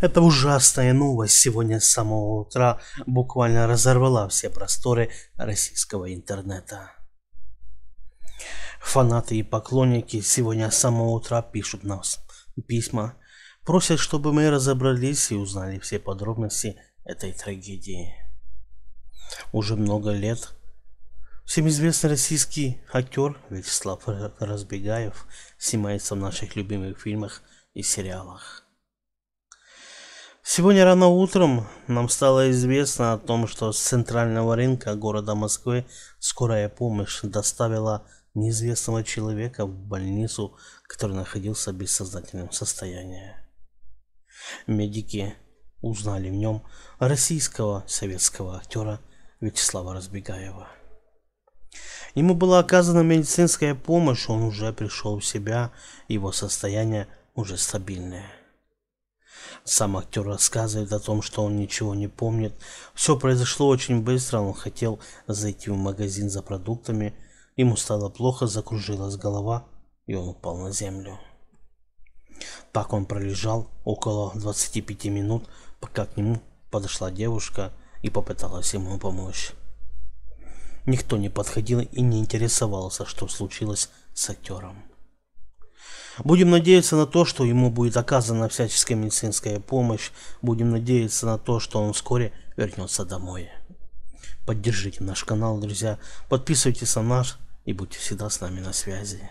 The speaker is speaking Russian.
Эта ужасная новость сегодня с самого утра буквально разорвала все просторы российского интернета. Фанаты и поклонники сегодня с самого утра пишут нам письма, просят, чтобы мы разобрались и узнали все подробности этой трагедии. Уже много лет Всем известный российский актер Вячеслав Разбегаев снимается в наших любимых фильмах и сериалах. Сегодня рано утром нам стало известно о том, что с центрального рынка города Москвы скорая помощь доставила неизвестного человека в больницу, который находился в бессознательном состоянии. Медики узнали в нем российского советского актера Вячеслава Разбегаева. Ему была оказана медицинская помощь, он уже пришел в себя, его состояние уже стабильное. Сам актер рассказывает о том, что он ничего не помнит. Все произошло очень быстро, он хотел зайти в магазин за продуктами. Ему стало плохо, закружилась голова, и он упал на землю. Так он пролежал около 25 минут, пока к нему подошла девушка и попыталась ему помочь. Никто не подходил и не интересовался, что случилось с актером. Будем надеяться на то, что ему будет оказана всяческая медицинская помощь. Будем надеяться на то, что он вскоре вернется домой. Поддержите наш канал, друзья. Подписывайтесь на наш и будьте всегда с нами на связи.